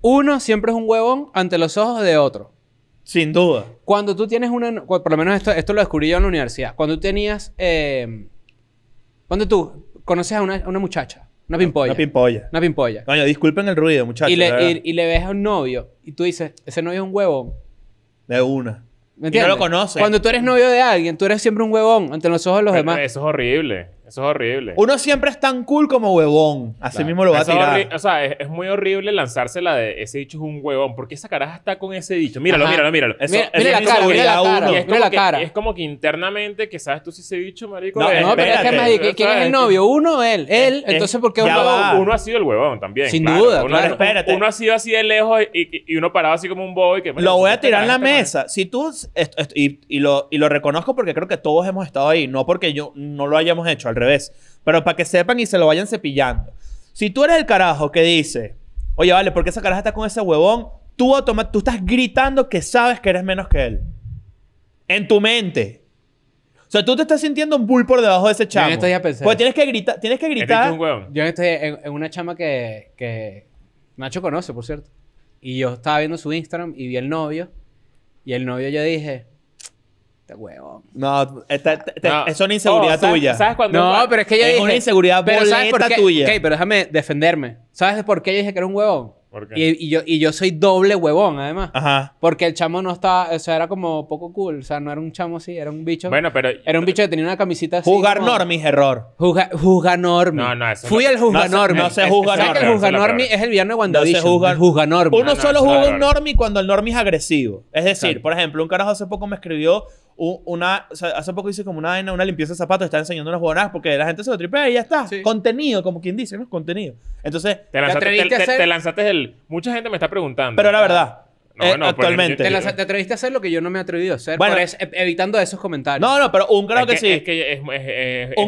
uno siempre es un huevón ante los ojos de otro. Sin duda. Cuando tú tienes una... Por lo menos esto, esto lo descubrí yo en la universidad. Cuando tú tenías... cuando em, tú conoces a una, muchacha. Una pimpolla. Una pimpolla. Una pimpolla. Coño, disculpen el ruido, muchachos. Y le, ves a un novio y tú dices, ese novio es un huevón. De una. ¿Me entiendes? Y no lo conoces. Cuando tú eres novio de alguien, tú eres siempre un huevón ante los ojos de los demás. Eso es horrible. Eso es horrible. Uno siempre es tan cool como huevón. Así mismo lo va a tirar. O sea, es, es, muy horrible lanzársela de ese dicho es un huevón. ¿Por qué esa caraja está con ese dicho? Míralo, míralo, míralo. Eso, la cara, mira, la cara, es como que internamente que sabes tú si ese dicho, marico. No, pero es que ¿quién es el novio? ¿Uno o él? ¿Él? Entonces, ¿por qué un huevón? Uno ha sido el huevón también. Sin duda. Uno, Espérate. uno ha sido así de lejos y, y uno parado así como un boy. Que, lo voy a tirar en la este mesa. Si tú. Y lo reconozco porque creo que todos hemos estado ahí. No porque yo no lo hayamos hecho revés. Pero para que sepan y se lo vayan cepillando. Si tú eres el carajo que dice, oye, vale, porque esa caraja está con ese huevón? Tú, tú estás gritando que sabes que eres menos que él. En tu mente. O sea, tú te estás sintiendo un bull por debajo de ese chamo. Pues tienes que gritar. Tienes que gritar. Yo en estoy en, una chama que, que Nacho conoce, por cierto. Y yo estaba viendo su Instagram y vi el novio. Y el novio yo dije, este huevón. No, es una inseguridad tuya. ¿Sabes cuando No, pero es que yo Es una inseguridad pero ¿sabes por qué? tuya. Ok, pero déjame defenderme. ¿Sabes por qué yo dije que era un huevón? ¿Por qué? Y, yo, y yo soy doble huevón, además. Ajá. Porque el chamo no estaba... O sea, era como poco cool. O sea, no era un chamo así. Era un bicho... Bueno, pero... era un bicho que tenía una camisita así. Juzgar normis, error. Juzga, normi. No, no, eso Fui no- el juzganormi. no sé no se juzga ¿Sabes que el normi, es el villano de WandaVision? juzga- normi. Uno solo juzga un cuando el normi es agresivo. Es decir, por ejemplo, un carajo hace poco me escribió una, hace poco hice como una una limpieza de zapatos, está enseñando unas jugonadas porque la gente se lo tripea y ya está. Contenido, como quien dice, ¿no? Contenido. Entonces, te lanzaste, te, lanzaste Mucha gente me está preguntando. Pero la verdad. Eh, actualmente. Te, atreviste a hacer lo que yo no me he atrevido a hacer. Bueno, es, e, evitando esos comentarios. No, no, pero un carajo que, sí. que un,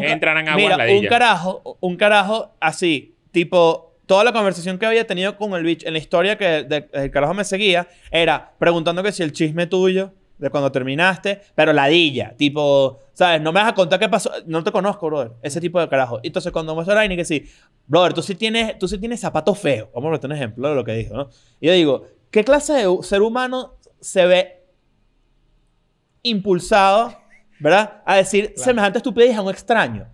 mira, un carajo, un carajo así, tipo, toda la conversación que había tenido con el bitch en la historia que el carajo me seguía era preguntando que si el chisme tuyo de cuando terminaste, pero ladilla, tipo, ¿sabes? No me vas a contar qué pasó, no te conozco, brother, ese tipo de carajo. Entonces, cuando me suena y que sí, brother, tú sí tienes, tú sí tienes zapatos feos, vamos a meter un ejemplo de lo que dijo, ¿no? Y yo digo, ¿qué clase de ser humano se ve impulsado, ¿verdad? A decir semejante estupidez a un extraño.